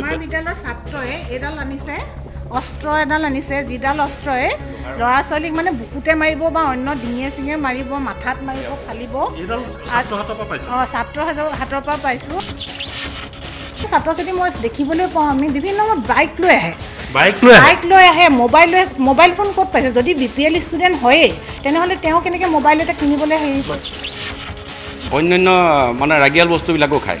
আমাৰ বিদ্যালয়ৰ ছাত্ৰই এইডাল আনিছে অস্ত্ৰ এডাল আনিছে যিডাল অস্ত্ৰই ল'ৰা ছোৱালীক মানে বুকুতে মাৰিব বা অন্য ডিঙিয়ে চিঙে মাৰিব মাথাত মাৰিব ফালিব অঁ ছাত্ৰ হাতৰ পৰা পাইছোঁ ছাত্ৰ ছাত্ৰী মই দেখিবলৈ পাওঁ আমি বিভিন্ন বাইক লৈ আহে বাইক লৈ আহে মোবাইল লৈ মোবাইল ফোন ক'ত পাইছে যদি বি পি এল ষ্টুডেণ্ট হয়েই তেনেহ'লে তেওঁ কেনেকৈ মোবাইল এটা কিনিবলৈ হেৰি অন্যান্য মানে ৰাগিয়াল বস্তুবিলাকো খায়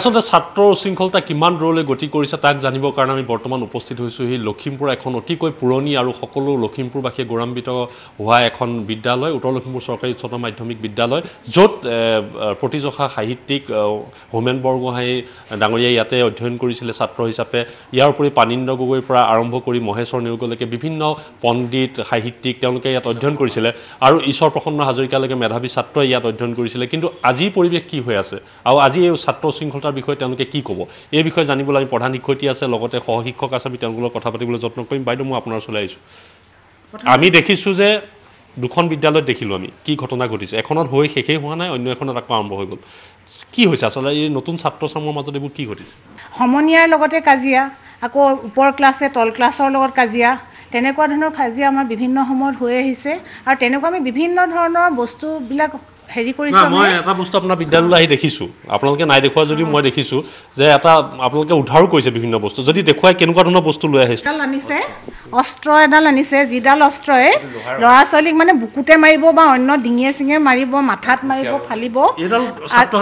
আচলতে ছাত্ৰ উশৃংখলতা কিমান দূৰলৈ গতি কৰিছে তাক জানিবৰ কাৰণে আমি বৰ্তমান উপস্থিত হয়েছো এই লক্ষিমপুৰ এখন অতিকৈ পুৰণি আৰু সকলো লখিমপুৰবাসীয়ে গৌৰবিত হোৱা এখন বিদ্যালয় উত্তৰ লখিমপুৰ চৰকাৰী উচ্চতৰ মাধ্যমিক বিদ্যালয় যত প্ৰতিযোগা সাহিত্যিক হোমেন বৰগোহাঁই ডাঙৰীয়াই ইয়াতে অধ্যয়ন কৰিছিলে ছাত্ৰ হিচাপে ইয়াৰ উপৰি পানীন্দ্ৰ গগৈৰ পৰা আৰম্ভ কৰি মহেশ্বৰ নেওগলৈকে বিভিন্ন পণ্ডিত সাহিত্যিক তেওঁলোকে ইয়াত অধ্যয়ন কৰিছিলে আৰু ঈশ্বৰ প্ৰসন্ন হাজৰিকালৈকে মেধাৱী ছাত্ৰই ইয়াত অধ্যয়ন কৰিছিলে কিন্তু আজিৰ পৰিৱেশ কি হৈ আছে আৰু আজি এই ছাত্ৰ শৃংখলতা সংস্থাৰ বিষয়ে তেওঁলোকে কি ক'ব এই বিষয়ে জানিবলৈ আমি প্ৰধান শিক্ষয়িত্ৰী আছে লগতে সহ শিক্ষক আছে আমি তেওঁলোকৰ কথা পাতিবলৈ যত্ন কৰিম বাইদেউ মই আপোনাৰ ওচৰলৈ আহিছোঁ আমি দেখিছোঁ যে দুখন বিদ্যালয়ত দেখিলোঁ আমি কি ঘটনা ঘটিছে এখনত হৈ শেষেই হোৱা নাই অন্য এখনত আকৌ আৰম্ভ হৈ গ'ল কি হৈছে আচলতে এই নতুন ছাত্ৰ ছাত্ৰচামৰ মাজত এইবোৰ কি ঘটিছে সমনীয়াৰ লগতে কাজিয়া আকৌ ওপৰ ক্লাছে তল ক্লাছৰ লগত কাজিয়া তেনেকুৱা ধৰণৰ কাজিয়া আমাৰ বিভিন্ন সময়ত হৈ আহিছে আৰু তেনেকুৱা আমি বিভিন্ন ধৰণৰ বস্তুবিলাক হেৰি কৰিছে মই এটা বস্তু আপোনাৰ বিদ্যালয়লৈ আহি দেখিছোঁ আপোনালোকে নাই দেখুৱা যদি মই দেখিছোঁ যে এটা আপোনালোকে উদ্ধাৰো কৰিছে বিভিন্ন বস্তু যদি দেখুৱাই কেনেকুৱা ধৰণৰ বস্তু লৈ আহিছে আনিছে অস্ত্ৰ এডাল আনিছে যিডাল অস্ত্ৰই ল'ৰা ছোৱালীক মানে বুকুতে মাৰিব বা অন্য ডিঙিয়ে চিঙে মাৰিব মাথাত মাৰিব ফালিব অঁ ছাত্ৰ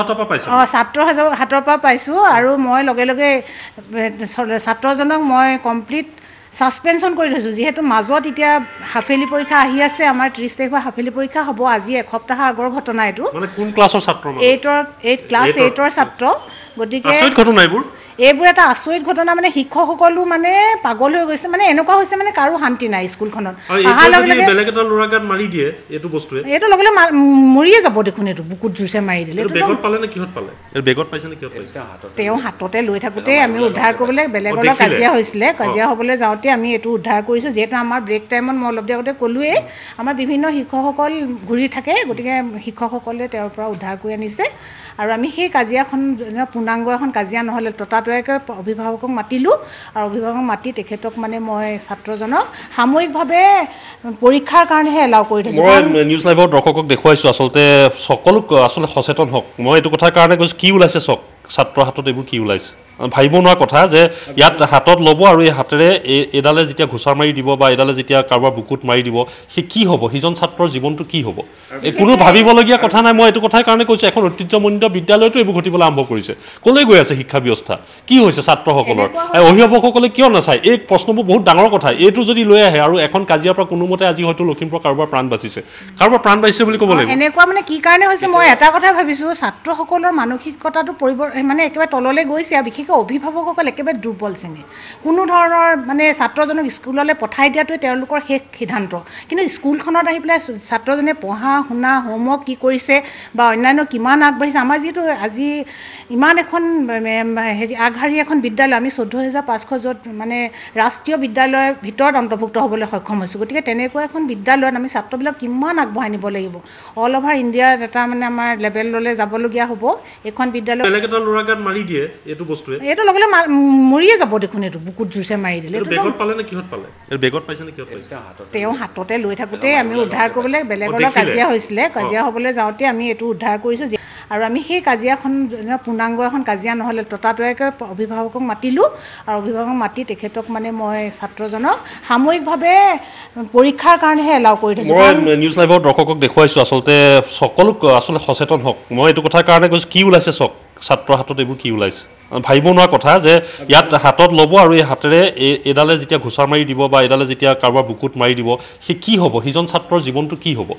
হাতৰ পৰা পাইছোঁ আৰু মই লগে লগে ছাত্ৰজনক মই কমপ্লিট ছাছপেনশ্যন কৰি থৈছোঁ যিহেতু মাজত এতিয়া সাফেলি পৰীক্ষা আহি আছে আমাৰ ত্ৰিছ তাৰিখ বা সাফেলি পৰীক্ষা হ'ব আজি এসপ্তাহৰ আগৰ ঘটনা এইটো এইটৰ এইট ক্লাছ এইটৰ ছাত্ৰ গতিকে এইবোৰ এটা আচৰিত ঘটনা মানে শিক্ষকসকলো মানে পাগল হৈ গৈছে মানে এনেকুৱা হৈছে মানে কাৰো শান্তি নাই স্কুলখনত অহাৰ লগে লগে এইটো লগে লগে মৰিয়ে যাব দেখোন এইটো বুকুত জোৰচে মাৰি দিলে তেওঁ হাততে লৈ থাকোঁতে আমি উদ্ধাৰ কৰিবলৈ বেলেগৰ লগত কাজিয়া হৈছিলে কাজিয়া হ'বলৈ যাওঁতে আমি এইটো উদ্ধাৰ কৰিছোঁ যিহেতু আমাৰ ব্ৰেক টাইমত মই অলপ দিয়া গতে ক'লোৱেই আমাৰ বিভিন্ন শিক্ষকসকল ঘূৰি থাকে গতিকে শিক্ষকসকলে তেওঁৰ পৰা উদ্ধাৰ কৰি আনিছে আৰু আমি সেই কাজিয়াখন পূৰ্ণাংগ এখন কাজিয়া নহ'লে ততাত ততয়াকে অভিভাৱকক মাতিলোঁ আৰু অভিভাৱক মাতি তেখেতক মানে মই ছাত্ৰজনক সাময়িকভাৱে পৰীক্ষাৰ কাৰণেহে এলাউ কৰি থৈছোঁ মই নিউজ লাইভৰ দৰ্শকক দেখুৱাইছোঁ আচলতে সকলোক আচলতে সচেতন হওক মই এইটো কথাৰ কাৰণে কৈছোঁ কি ওলাইছে চাওক ছাত্ৰৰ হাতত এইবোৰ কি ওলাইছে ভাবিব নোৱাৰা কথা যে ইয়াত হাতত ল'ব আৰু এই হাতেৰে এই এডালে যেতিয়া ঘোচা মাৰি দিব বা এডালে যেতিয়া কাৰোবাৰ বুকুত মাৰি দিব সি কি হ'ব সিজন ছাত্ৰৰ জীৱনটো কি হ'ব কোনো ভাবিবলগীয়া কথা নাই মই এইটো কথাই কাৰণে কৈছোঁ এখন ঐতিহ্যমণ্ডিত বিদ্যালয়তো এইবোৰ ঘটিবলৈ আৰম্ভ কৰিছে ক'লৈ গৈ আছে শিক্ষা ব্যৱস্থা কি হৈছে ছাত্ৰসকলৰ অভিভাৱকসকলে কিয় নাচায় এই প্ৰশ্নবোৰ বহুত ডাঙৰ কথা এইটো যদি লৈ আহে আৰু এখন কাজিয়াৰ পৰা কোনোমতে আজি হয়তো লখিমপুৰৰ কাৰোবাৰ প্ৰাণ বাচিছে কাৰোবাৰ প্ৰাণ বাচিছে বুলি ক'ব লাগিব এনেকুৱা মানে কি কাৰণে হৈছে মই এটা কথা ভাবিছোঁ ছাত্ৰসকলৰ মানসিকতাটো পৰিৱৰ্তন মানে একেবাৰে তললৈ গৈছে আৰু বিশেষ বিশেষকৈ অভিভাৱকসকল একেবাৰে দুৰ্বল শ্ৰেণী কোনো ধৰণৰ মানে ছাত্ৰজনক স্কুললৈ পঠাই দিয়াটোৱে তেওঁলোকৰ শেষ সিদ্ধান্ত কিন্তু স্কুলখনত আহি পেলাই ছাত্ৰজনে পঢ়া শুনা হোমৱৰ্ক কি কৰিছে বা অন্যান্য কিমান আগবাঢ়িছে আমাৰ যিহেতু আজি ইমান এখন হেৰি আগশাৰী এখন বিদ্যালয় আমি চৈধ্য হেজাৰ পাঁচশ য'ত মানে ৰাষ্ট্ৰীয় বিদ্যালয়ৰ ভিতৰত অন্তৰ্ভুক্ত হ'বলৈ সক্ষম হৈছোঁ গতিকে তেনেকুৱা এখন বিদ্যালয়ত আমি ছাত্ৰবিলাক কিমান আগবঢ়াই নিব লাগিব অল অভাৰ ইণ্ডিয়াত এটা মানে আমাৰ লেভেললৈ যাবলগীয়া হ'ব এইখন বিদ্যালয় মাৰি দিয়ে এইটো বস্তুৱে এইটো লগে লগে মৰিয়ে যাব দেখোন এইটো বুকুত জোৰচে মাৰি দিলে তেওঁ হাততে লৈ থাকোঁতে আমি উদ্ধাৰ কৰিবলৈ বেলেগলৈ কাজিয়া হৈছিলে কাজিয়া হ'বলৈ যাওঁতে আমি এইটো উদ্ধাৰ কৰিছোঁ আৰু আমি সেই কাজিয়াখন পূৰ্ণাংগ এখন কাজিয়া নহ'লে ততাতৈয়াকৈ অভিভাৱকক মাতিলোঁ আৰু অভিভাৱক মাতি তেখেতক মানে মই ছাত্ৰজনক সাময়িকভাৱে পৰীক্ষাৰ কাৰণেহে এলাউ কৰি থৈছোঁ মই নিউজ লাইভৰ দৰ্শকক দেখুৱাইছোঁ আচলতে সকলো আচলতে সচেতন হওক মই এইটো কথাৰ কাৰণে কৈছোঁ কি ওলাইছে চক ছাত্ৰৰ হাতত এইবোৰ কি ওলাইছে ভাবিব নোৱাৰা কথা যে ইয়াত হাতত ল'ব আৰু এই হাতেৰে এই এডালে যেতিয়া ঘোচা মাৰি দিব বা এডালে যেতিয়া কাৰোবাৰ বুকুত মাৰি দিব সি কি হ'ব সিজন ছাত্ৰৰ জীৱনটো কি হ'ব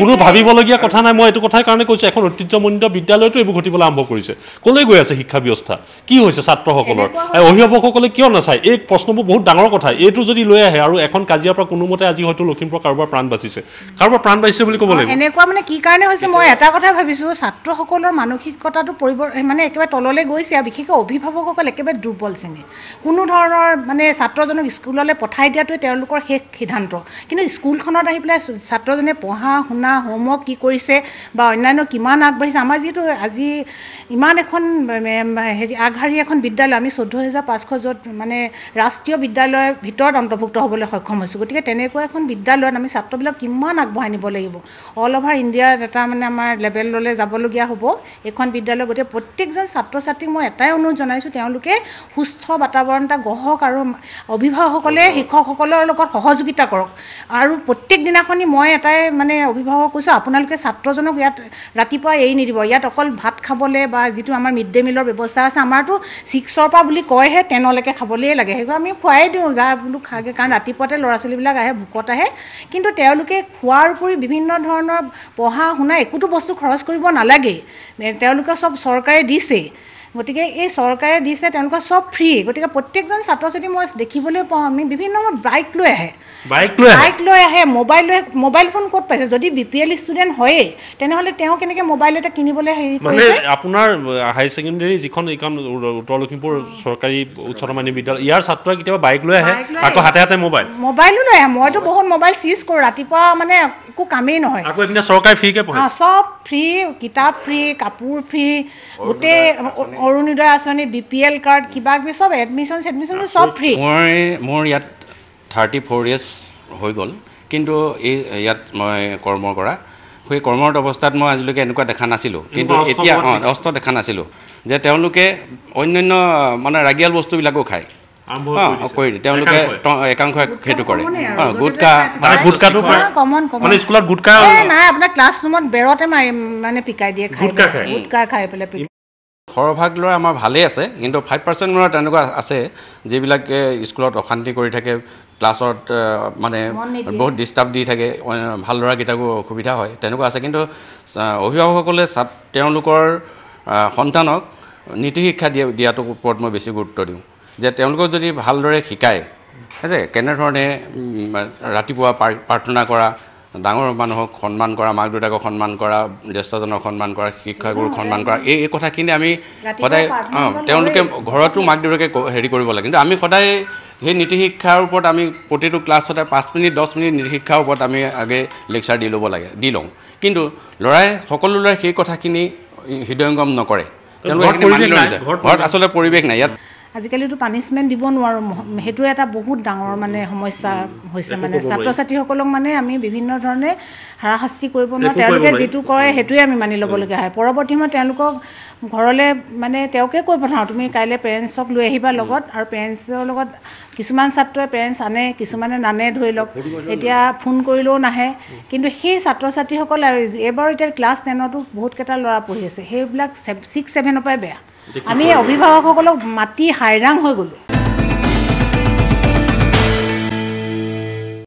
কোনো ভাবিবলগীয়া কথা নাই মই এইটো কথাৰ কাৰণে কৈছোঁ এখন ঐতিহ্যমণ্ডিত বিদ্যালয়তো এইবোৰ ঘটিবলৈ আৰম্ভ কৰিছে ক'লৈ গৈ আছে শিক্ষা ব্যৱস্থা কি হৈছে ছাত্ৰসকলৰ অভিভাৱকসকলে কিয় নাচায় এই প্ৰশ্নবোৰ বহুত ডাঙৰ কথা এইটো যদি লৈ আহে আৰু এখন কাজিয়াৰ পৰা কোনোমতে আজি হয়তো লখিমপুৰৰ কাৰোবাৰ প্ৰাণ বাচিছে কাৰোবাৰ প্ৰাণ বাচিছে বুলি ক'ব লাগিব এনেকুৱা মানে কি কাৰণে হৈছে মই এটা কথা ভাবিছোঁ ছাত্ৰসকলৰ মানসিকতাটো পৰিৱৰ্তন মানে একেবাৰে তললৈ গৈছে আৰু বিশেষ বিশেষকৈ অভিভাৱকসকল একেবাৰে দুৰ্বল শ্ৰেণী কোনো ধৰণৰ মানে ছাত্ৰজনক স্কুললৈ পঠাই দিয়াটোৱে তেওঁলোকৰ শেষ সিদ্ধান্ত কিন্তু স্কুলখনত আহি পেলাই ছাত্ৰজনে পঢ়া শুনা হোমৱৰ্ক কি কৰিছে বা অন্যান্য কিমান আগবাঢ়িছে আমাৰ যিহেতু আজি ইমান এখন হেৰি আগশাৰী এখন বিদ্যালয় আমি চৈধ্য হেজাৰ পাঁচশ য'ত মানে ৰাষ্ট্ৰীয় বিদ্যালয়ৰ ভিতৰত অন্তৰ্ভুক্ত হ'বলৈ সক্ষম হৈছোঁ গতিকে তেনেকুৱা এখন বিদ্যালয়ত আমি ছাত্ৰবিলাক কিমান আগবঢ়াই নিব লাগিব অল অভাৰ ইণ্ডিয়াত এটা মানে আমাৰ লেভেললৈ যাবলগীয়া হ'ব এইখন বিদ্যালয় গতিকে প্ৰত্যেকজন ছাত্ৰ ছাত্ৰীক মই এটাই অনুৰোধ জনাইছোঁ তেওঁলোকে সুস্থ বাতাৱৰণ এটা গঢ়ক আৰু অভিভাৱকসকলে শিক্ষকসকলৰ লগত সহযোগিতা কৰক আৰু প্ৰত্যেক দিনাখনি মই এটাই মানে অভিভাৱক কৈছোঁ আপোনালোকে ছাত্ৰজনক ইয়াত ৰাতিপুৱা এৰি নিদিব ইয়াত অকল ভাত খাবলৈ বা যিটো আমাৰ মিড ডে মিলৰ ব্যৱস্থা আছে আমাৰতো ছিক্সৰ পৰা বুলি কয়হে টেনলৈকে খাবলৈয়ে লাগে সেইবোৰ আমি খুৱাই দিওঁ যা বোলো খাগৈ কাৰণ ৰাতিপুৱাতে ল'ৰা ছোৱালীবিলাক আহে ভোকত আহে কিন্তু তেওঁলোকে খোৱাৰ উপৰি বিভিন্ন ধৰণৰ পঢ়া শুনা একোটো বস্তু খৰচ কৰিব নালাগেই তেওঁলোকে চব চৰকাৰে দিছেই গতিকে এই চৰকাৰে দিছে তেওঁলোকৰ চব ফ্ৰী গতিকে প্ৰত্যেকজন ছাত্ৰ ছাত্ৰী মই দেখিবলৈ পাওঁ আমি বিভিন্ন সময়ত বাইক লৈ আহে বাইক লৈ আহে মোবাইল লৈ মোবাইল ফোন ক'ত পাইছে যদি বি পি এল ষ্টুডেণ্ট হয়েই তেনেহ'লে তেওঁ কেনেকৈ মোবাইল এটা কিনিবলৈ হেৰি মানে আপোনাৰ হাই ছেকেণ্ডেৰী যিখন এইখন উত্তৰ লখিমপুৰ চৰকাৰী উচ্চতৰ মাধ্যমিক বিদ্যালয় ইয়াৰ ছাত্ৰই কেতিয়াবা বাইক লৈ আহে আকৌ হাতে হাতে মোবাইল মোবাইলো লৈ আহে মইতো বহুত মোবাইল চিজ কৰোঁ ৰাতিপুৱা মানে একো কামেই নহয় আকৌ এইপিনে চৰকাৰে ফ্ৰীকৈ পঢ়ে চব ফ্ৰী কিতাপ ফ্ৰী কাপোৰ ফ্ৰী গোটেই অৰুণোদয় আঁচনি বি পি এল কাৰ্ড কিবা কিবি চব এডমিশ্যন চেডমিশ্যন চব ফ্ৰী মই মোৰ ইয়াত থাৰ্টি ফ'ৰ ইয়েৰ্ছ হৈ গ'ল কিন্তু এই ইয়াত মই কৰ্ম কৰা সেই কৰ্মৰত অৱস্থাত মই আজিলৈকে এনেকুৱা দেখা নাছিলোঁ কিন্তু এতিয়া অঁ অস্ত্ৰ দেখা নাছিলোঁ যে তেওঁলোকে অন্যান্য মানে ৰাগিয়াল বস্তুবিলাকো খায় অঁ তেওঁলোকে একাংশ সেইটো কৰে সৰহভাগ ল'ৰা আমাৰ ভালেই আছে কিন্তু ফাইভ পাৰ্চেণ্ট ল'ৰা তেনেকুৱা আছে যিবিলাকে স্কুলত অশান্তি কৰি থাকে ক্লাছত মানে বহুত ডিষ্টাৰ্ব দি থাকে ভাল ল'ৰাকেইটাকো অসুবিধা হয় তেনেকুৱা আছে কিন্তু অভিভাৱকসকলে তেওঁলোকৰ সন্তানক নীতি শিক্ষা দিয়া দিয়াটোৰ ওপৰত মই বেছি গুৰুত্ব দিওঁ যে তেওঁলোকক যদি ভালদৰে শিকায় যে কেনেধৰণে ৰাতিপুৱা প্ৰাৰ্থনা কৰা ডাঙৰ মানুহক সন্মান কৰা মাক দেউতাকক সন্মান কৰা জ্যেষ্ঠজনক সন্মান কৰা শিক্ষাগুৰুক সন্মান কৰা এই এই কথাখিনি আমি সদায় অঁ তেওঁলোকে ঘৰতো মাক দেউতাকে হেৰি কৰিব লাগে কিন্তু আমি সদায় সেই নীতি শিক্ষাৰ ওপৰত আমি প্ৰতিটো ক্লাছতে পাঁচ মিনিট দহ মিনিট নীতি শিক্ষাৰ ওপৰত আমি আগে লেকচাৰ দি ল'ব লাগে দি লওঁ কিন্তু ল'ৰাই সকলো ল'ৰাই সেই কথাখিনি হৃদয়ংগম নকৰে তেওঁলোকে ঘৰত আচলতে পৰিৱেশ নাই ইয়াত আজিকালিতো পানিছমেণ্ট দিব নোৱাৰোঁ সেইটো এটা বহুত ডাঙৰ মানে সমস্যা হৈছে মানে ছাত্ৰ ছাত্ৰীসকলক মানে আমি বিভিন্ন ধৰণে হাৰাশাস্তি কৰিব নোৱাৰোঁ তেওঁলোকে যিটো কৰে সেইটোৱে আমি মানি ল'বলগীয়া হয় পৰৱৰ্তী সময়ত তেওঁলোকক ঘৰলৈ মানে তেওঁকে কৈ পঠাওঁ তুমি কাইলৈ পেৰেণ্টছক লৈ আহিবা লগত আৰু পেৰেণ্টছৰ লগত কিছুমান ছাত্ৰই পেৰেণ্টছ আনে কিছুমানে নানে ধৰি লওক এতিয়া ফোন কৰিলেও নাহে কিন্তু সেই ছাত্ৰ ছাত্ৰীসকল এইবাৰ এতিয়া ক্লাছ টেনতো বহুতকেইটা ল'ৰা পঢ়ি আছে সেইবিলাক ছিক্স ছেভেনৰ পৰাই বেয়া আমি অভিভাৱকসকলক মাতি হাইৰাং হৈ গ'লোঁ